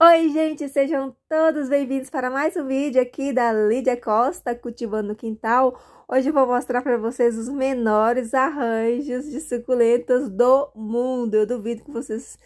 Oi, gente! Sejam todos bem-vindos para mais um vídeo aqui da Lídia Costa, Cultivando o Quintal. Hoje eu vou mostrar para vocês os menores arranjos de suculentas do mundo. Eu duvido que vocês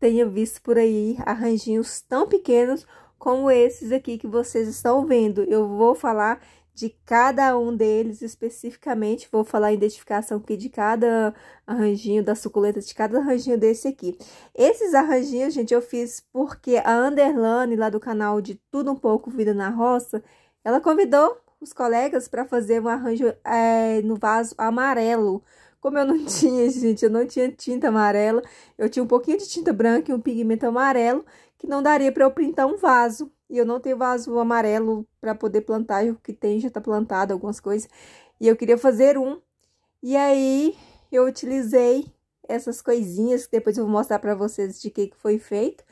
tenham visto por aí arranjinhos tão pequenos como esses aqui que vocês estão vendo. Eu vou falar de cada um deles especificamente. Vou falar a identificação aqui de cada arranjinho da suculenta, de cada arranjinho desse aqui. Esses arranjinhos, gente, eu fiz porque a Underlane, lá do canal de Tudo Um Pouco Vida na Roça, ela convidou os colegas para fazer um arranjo é, no vaso amarelo. Como eu não tinha, gente, eu não tinha tinta amarela, eu tinha um pouquinho de tinta branca e um pigmento amarelo que não daria para eu printar um vaso. E eu não tenho vaso amarelo para poder plantar, o que tem já está plantado, algumas coisas. E eu queria fazer um. E aí eu utilizei essas coisinhas que depois eu vou mostrar para vocês de que, que foi feito.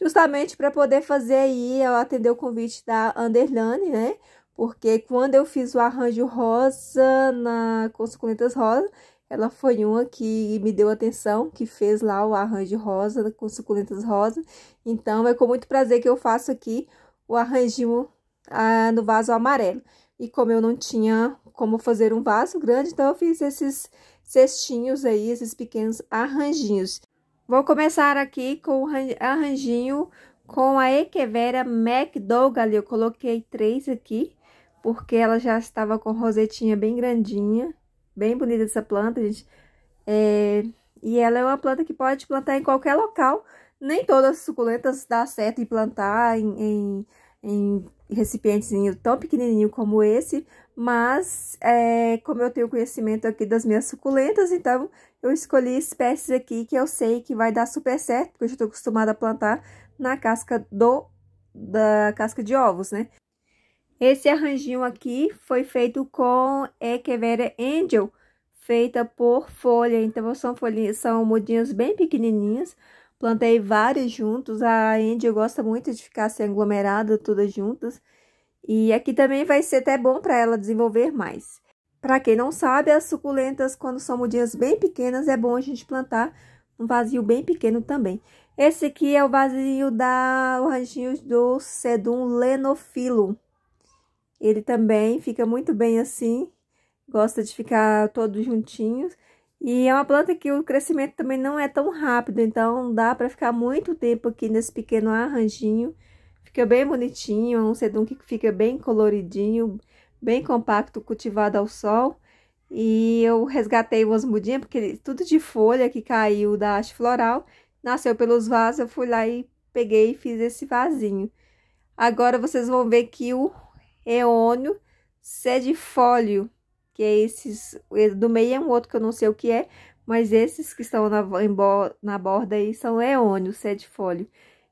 Justamente para poder fazer aí, eu atender o convite da Underline, né? Porque quando eu fiz o arranjo rosa na, com suculentas rosa, ela foi uma que me deu atenção, que fez lá o arranjo rosa com suculentas rosa. Então, é com muito prazer que eu faço aqui o arranjinho ah, no vaso amarelo. E como eu não tinha como fazer um vaso grande, então eu fiz esses cestinhos aí, esses pequenos arranjinhos. Vou começar aqui com o arranjinho com a Equevera McDougall. Eu coloquei três aqui, porque ela já estava com rosetinha bem grandinha. Bem bonita essa planta, gente. É, e ela é uma planta que pode plantar em qualquer local. Nem todas as suculentas dá certo em plantar em, em, em recipientes tão pequenininho como esse. Mas, é, como eu tenho conhecimento aqui das minhas suculentas, então eu escolhi espécies aqui que eu sei que vai dar super certo. Porque eu já estou acostumada a plantar na casca do da casca de ovos, né? Esse arranjinho aqui foi feito com Equevera Angel, feita por folha. Então, são folhinhas, são mudinhas bem pequenininhas. Plantei vários juntos. A Angel gosta muito de ficar se assim, aglomerada, todas juntas. E aqui também vai ser até bom para ela desenvolver mais. Para quem não sabe, as suculentas, quando são mudinhas bem pequenas, é bom a gente plantar um vasinho bem pequeno também. Esse aqui é o vasinho da o ranginho do Sedum lenofilo. Ele também fica muito bem assim, gosta de ficar todos juntinhos. E é uma planta que o crescimento também não é tão rápido, então dá para ficar muito tempo aqui nesse pequeno arranjinho. Fica bem bonitinho, é um sedum que fica bem coloridinho, bem compacto, cultivado ao sol. E eu resgatei umas mudinhas, porque tudo de folha que caiu da haste floral, nasceu pelos vasos, eu fui lá e peguei e fiz esse vasinho. Agora vocês vão ver que o eônio, sedifólio, é que é esses, do meio é um outro que eu não sei o que é, mas esses que estão na, na borda aí são eônio, sedifólio.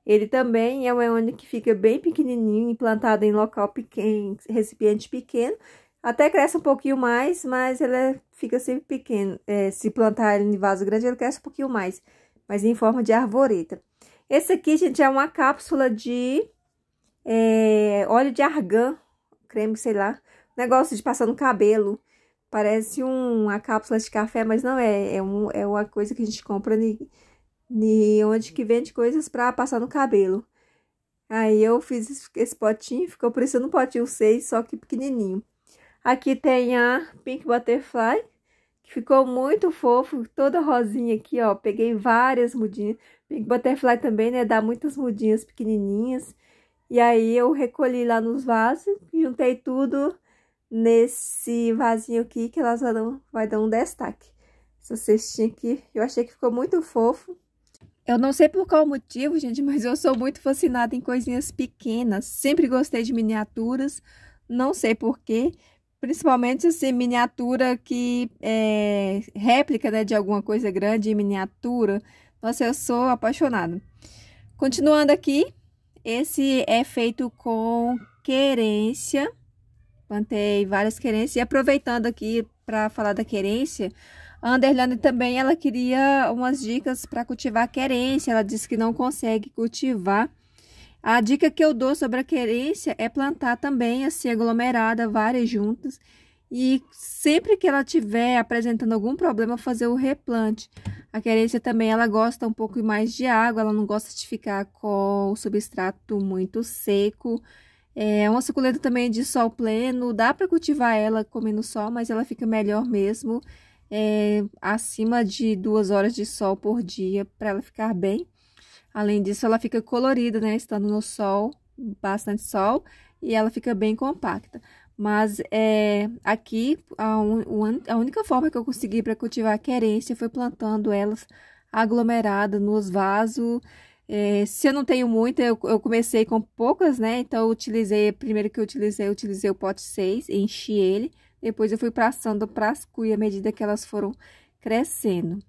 É ele também é um eônio que fica bem pequenininho, implantado em local pequeno, recipiente pequeno, até cresce um pouquinho mais, mas ele é, fica sempre pequeno. É, se plantar ele em vaso grande, ele cresce um pouquinho mais, mas em forma de arvoreta. Esse aqui, gente, é uma cápsula de é, óleo de argan, creme, sei lá. Negócio de passar no cabelo. Parece um, uma cápsula de café, mas não é. É, um, é uma coisa que a gente compra ni, ni onde que vende coisas para passar no cabelo. Aí eu fiz esse potinho, ficou parecendo um potinho 6, só que pequenininho. Aqui tem a Pink Butterfly, que ficou muito fofo, toda rosinha aqui, ó. Peguei várias mudinhas. Pink Butterfly também, né, dá muitas mudinhas pequenininhas. E aí eu recolhi lá nos vasos, juntei tudo nesse vasinho aqui que elas vão, vai dar um destaque. Essa cestinha aqui, eu achei que ficou muito fofo. Eu não sei por qual motivo, gente, mas eu sou muito fascinada em coisinhas pequenas. Sempre gostei de miniaturas, não sei porquê. Principalmente, assim, miniatura que é réplica, né, de alguma coisa grande em miniatura. Nossa, eu sou apaixonada. Continuando aqui, esse é feito com querência. Plantei várias querências. E aproveitando aqui para falar da querência, a Underline também ela queria umas dicas para cultivar querência. Ela disse que não consegue cultivar. A dica que eu dou sobre a querência é plantar também assim aglomerada, várias juntas. E sempre que ela tiver apresentando algum problema, fazer o replante. A querência também ela gosta um pouco mais de água, ela não gosta de ficar com o substrato muito seco. É uma suculenta também de sol pleno, dá para cultivar ela comendo sol, mas ela fica melhor mesmo é, acima de duas horas de sol por dia para ela ficar bem. Além disso, ela fica colorida, né? Estando no sol, bastante sol, e ela fica bem compacta. Mas é, aqui, a, un, a única forma que eu consegui para cultivar a querência foi plantando elas aglomeradas nos vasos. É, se eu não tenho muita, eu, eu, comecei com poucas, né? Então, eu utilizei, primeiro que eu utilizei, eu utilizei o pote 6, enchi ele. Depois, eu fui passando para as cuias à medida que elas foram crescendo.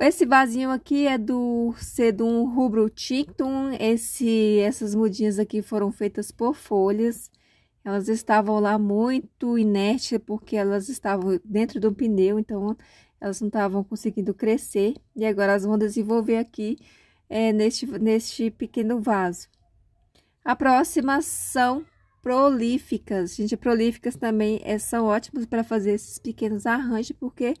Esse vasinho aqui é do Sedum Rubro Tictum. Esse, essas mudinhas aqui foram feitas por folhas. Elas estavam lá muito inertes porque elas estavam dentro do pneu, então elas não estavam conseguindo crescer. E agora elas vão desenvolver aqui é, neste, neste pequeno vaso. A próxima são prolíficas. Gente, prolíficas também é, são ótimas para fazer esses pequenos arranjos, porque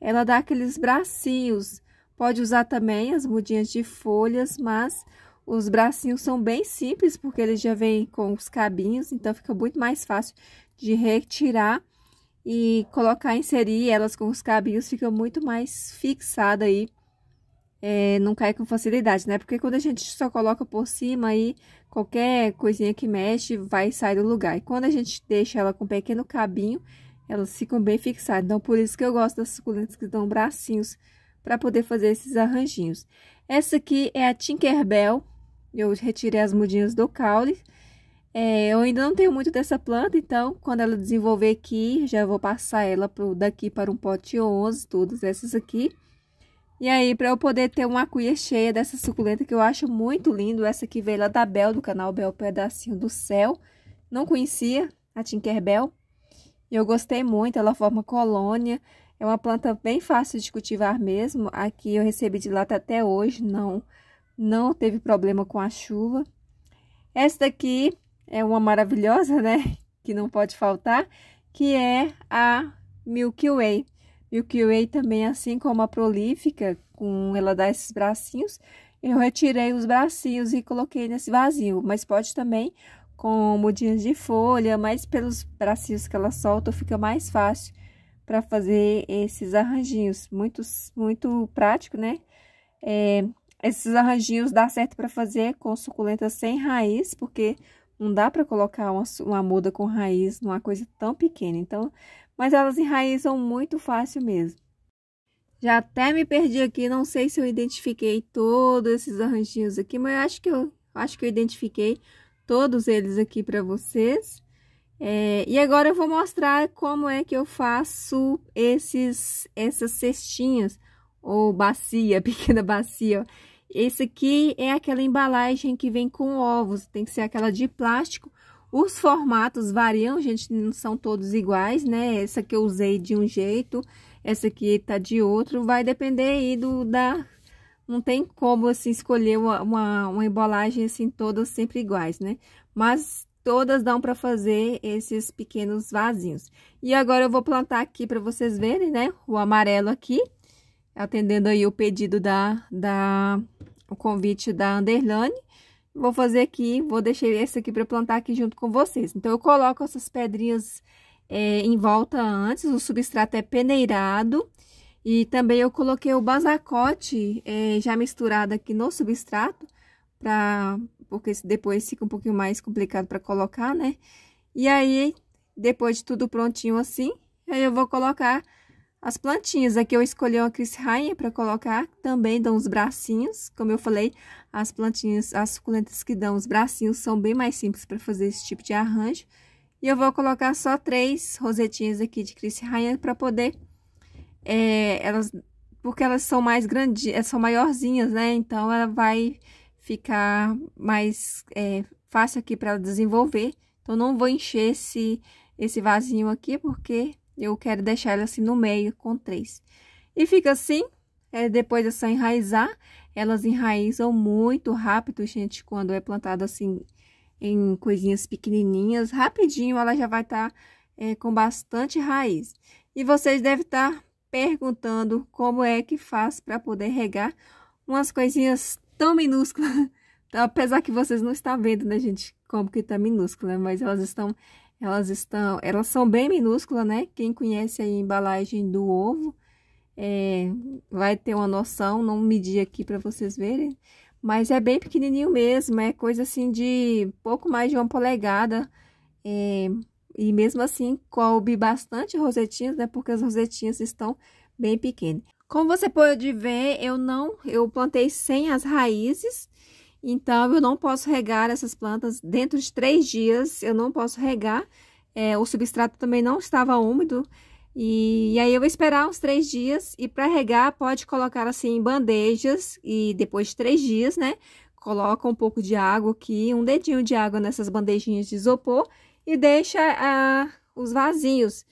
ela dá aqueles bracinhos. Pode usar também as mudinhas de folhas, mas os bracinhos são bem simples, porque eles já vêm com os cabinhos, então fica muito mais fácil de retirar e colocar, inserir elas com os cabinhos, fica muito mais fixada aí, é, não cai com facilidade, né? Porque quando a gente só coloca por cima aí, qualquer coisinha que mexe vai sair do lugar. E quando a gente deixa ela com um pequeno cabinho, elas ficam bem fixadas. Então, por isso que eu gosto das suculentas que dão bracinhos para poder fazer esses arranjinhos. Essa aqui é a Tinkerbell, eu retirei as mudinhas do caule. É, eu ainda não tenho muito dessa planta, então quando ela desenvolver aqui, já vou passar ela pro, daqui para um pote 11, todas essas aqui. E aí, para eu poder ter uma cuia cheia dessa suculenta que eu acho muito lindo, essa que veio lá da Bel, do canal Bel Pedacinho do Céu. Não conhecia a Tinkerbell. E eu gostei muito, ela forma colônia. É uma planta bem fácil de cultivar mesmo. Aqui eu recebi de lata até hoje, não não teve problema com a chuva. Essa daqui é uma maravilhosa, né? Que não pode faltar, que é a Milky Way. Milky Way também, assim como a Prolífica, com ela dá esses bracinhos, eu retirei os bracinhos e coloquei nesse vazio. Mas pode também com mudinhas de folha, mas pelos bracinhos que ela solta fica mais fácil para fazer esses arranjinhos. Muito, muito prático, né? É, esses arranjinhos dá certo para fazer com suculenta sem raiz, porque não dá para colocar uma, uma muda com raiz numa coisa tão pequena. Então, mas elas enraizam muito fácil mesmo. Já até me perdi aqui, não sei se eu identifiquei todos esses arranjinhos aqui, mas eu acho que eu acho que eu identifiquei todos eles aqui para vocês. É, e agora eu vou mostrar como é que eu faço esses essas cestinhas ou bacia, pequena bacia. Ó. Esse aqui é aquela embalagem que vem com ovos, tem que ser aquela de plástico. Os formatos variam, gente, não são todos iguais, né? Essa que eu usei de um jeito, essa aqui tá de outro, vai depender aí do da... Não tem como, assim, escolher uma, uma, uma embalagem, assim, todas sempre iguais, né? Mas todas dão para fazer esses pequenos vasinhos. E agora eu vou plantar aqui para vocês verem, né? O amarelo aqui, atendendo aí o pedido da, da o convite da Underline. Vou fazer aqui, vou deixar esse aqui para plantar aqui junto com vocês. Então, eu coloco essas pedrinhas é, em volta antes, o substrato é peneirado. E também eu coloquei o basacote é, já misturado aqui no substrato, pra, porque depois fica um pouquinho mais complicado para colocar, né? E aí, depois de tudo prontinho assim, aí eu vou colocar as plantinhas, aqui eu escolhi é uma Chris Rainha para colocar, também dão os bracinhos, como eu falei, as plantinhas, as suculentas que dão os bracinhos são bem mais simples para fazer esse tipo de arranjo. E eu vou colocar só três rosetinhas aqui de Chris Rainha para poder, é, elas, porque elas são mais grandes, elas é, são maiorzinhas, né? Então, ela vai ficar mais é, fácil aqui para ela desenvolver. Então, não vou encher esse, esse vasinho aqui, porque eu quero deixar ela assim no meio com três. E fica assim, é, depois é só enraizar. Elas enraizam muito rápido, gente, quando é plantado assim em coisinhas pequenininhas. Rapidinho ela já vai estar tá, é, com bastante raiz. E vocês devem estar tá perguntando como é que faz para poder regar umas coisinhas tão minúsculas. Então, apesar que vocês não estão vendo, né, gente, como que tá minúscula, né, mas elas estão elas estão, elas são bem minúsculas, né? Quem conhece a embalagem do ovo é, vai ter uma noção, não medi aqui para vocês verem, mas é bem pequenininho mesmo, é coisa assim de pouco mais de uma polegada, é, e mesmo assim coube bastante rosetinhas, né? Porque as rosetinhas estão bem pequenas. Como você pode ver, eu não, eu plantei sem as raízes, então, eu não posso regar essas plantas dentro de três dias, eu não posso regar. É, o substrato também não estava úmido. E, e, aí eu vou esperar uns três dias e para regar pode colocar assim em bandejas e depois de três dias, né? Coloca um pouco de água aqui, um dedinho de água nessas bandejinhas de isopor e deixa ah, os vasinhos.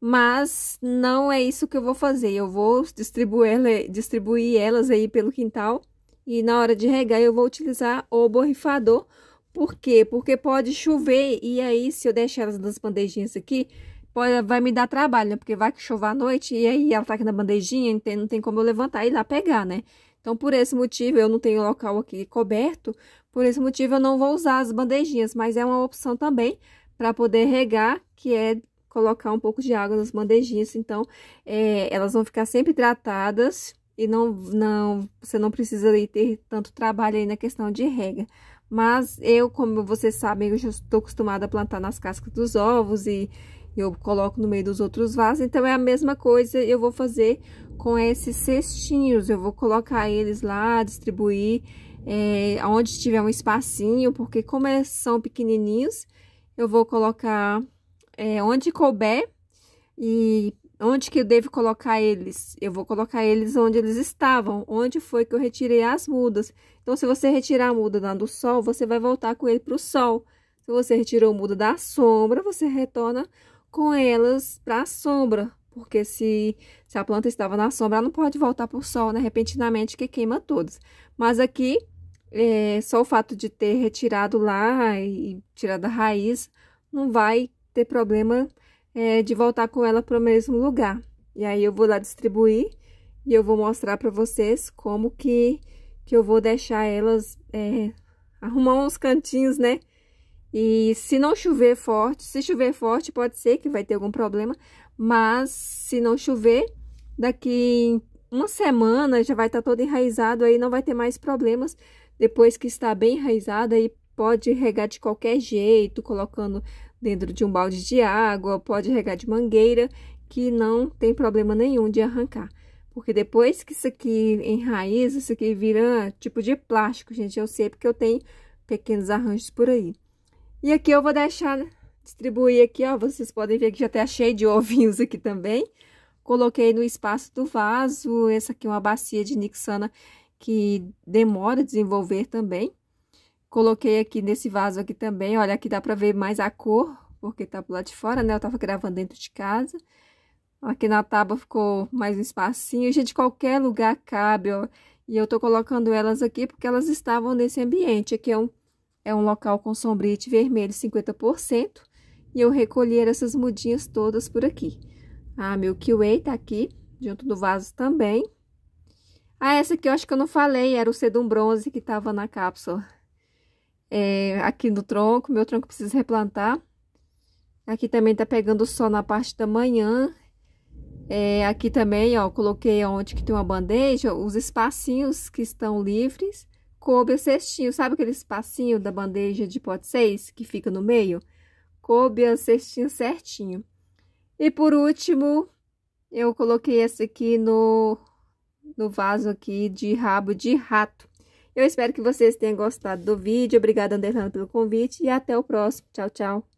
Mas não é isso que eu vou fazer, eu vou distribuir, distribuir elas aí pelo quintal e na hora de regar eu vou utilizar o borrifador. Por quê? Porque pode chover e aí se eu deixar elas nas bandejinhas aqui, pode, vai me dar trabalho, né? Porque vai que chover à noite e aí ela tá aqui na bandejinha, não tem como eu levantar e ir lá pegar, né? Então, por esse motivo, eu não tenho local aqui coberto, por esse motivo eu não vou usar as bandejinhas, mas é uma opção também para poder regar, que é colocar um pouco de água nas bandejinhas, então é, elas vão ficar sempre tratadas e não, não, você não precisa ter tanto trabalho aí na questão de rega. Mas eu, como vocês sabem, eu já estou acostumada a plantar nas cascas dos ovos e eu coloco no meio dos outros vasos. Então, é a mesma coisa eu vou fazer com esses cestinhos. Eu vou colocar eles lá, distribuir é, onde tiver um espacinho, porque como eles é, são pequenininhos, eu vou colocar é, onde couber e Onde que eu devo colocar eles? Eu vou colocar eles onde eles estavam, onde foi que eu retirei as mudas. Então, se você retirar a muda lá do sol, você vai voltar com ele para o sol. Se você retirou a muda da sombra, você retorna com elas para a sombra. Porque se, se a planta estava na sombra, ela não pode voltar para o sol, né? Repentinamente, que queima todas. Mas aqui, é, só o fato de ter retirado lá e, e tirado a raiz, não vai ter problema nenhum é, de voltar com ela para o mesmo lugar. E aí, eu vou lá distribuir e eu vou mostrar para vocês como que, que eu vou deixar elas é, arrumar uns cantinhos, né? E se não chover forte, se chover forte, pode ser que vai ter algum problema, mas se não chover, daqui uma semana já vai estar tá todo enraizado, aí não vai ter mais problemas. Depois que está bem enraizado, aí pode regar de qualquer jeito, colocando dentro de um balde de água, pode regar de mangueira, que não tem problema nenhum de arrancar. Porque depois que isso aqui enraiza, isso aqui vira tipo de plástico, gente. Eu sei porque eu tenho pequenos arranjos por aí. E aqui eu vou deixar distribuir aqui, ó. Vocês podem ver que já até tá achei de ovinhos aqui também. Coloquei no espaço do vaso. Essa aqui é uma bacia de Nixana que demora a desenvolver também. Coloquei aqui nesse vaso aqui também, olha, aqui dá pra ver mais a cor, porque tá pro lado de fora, né? Eu tava gravando dentro de casa. Aqui na tábua ficou mais um espacinho. Gente, qualquer lugar cabe, ó. E eu tô colocando elas aqui porque elas estavam nesse ambiente. Aqui é um, é um local com sombrite vermelho 50%. E eu recolhi essas mudinhas todas por aqui. Ah, meu kiwi tá aqui, junto do vaso também. Ah, essa aqui eu acho que eu não falei, era o sedum bronze que tava na cápsula é, aqui no tronco, meu tronco precisa replantar. Aqui também tá pegando sol na parte da manhã. É, aqui também, ó, coloquei onde que tem uma bandeja, os espacinhos que estão livres, coube o cestinho. Sabe aquele espacinho da bandeja de pote 6 que fica no meio? Coube o cestinho certinho. E por último, eu coloquei esse aqui no, no vaso aqui de rabo de rato. Eu espero que vocês tenham gostado do vídeo. Obrigada, Anderlano, pelo convite e até o próximo. Tchau, tchau.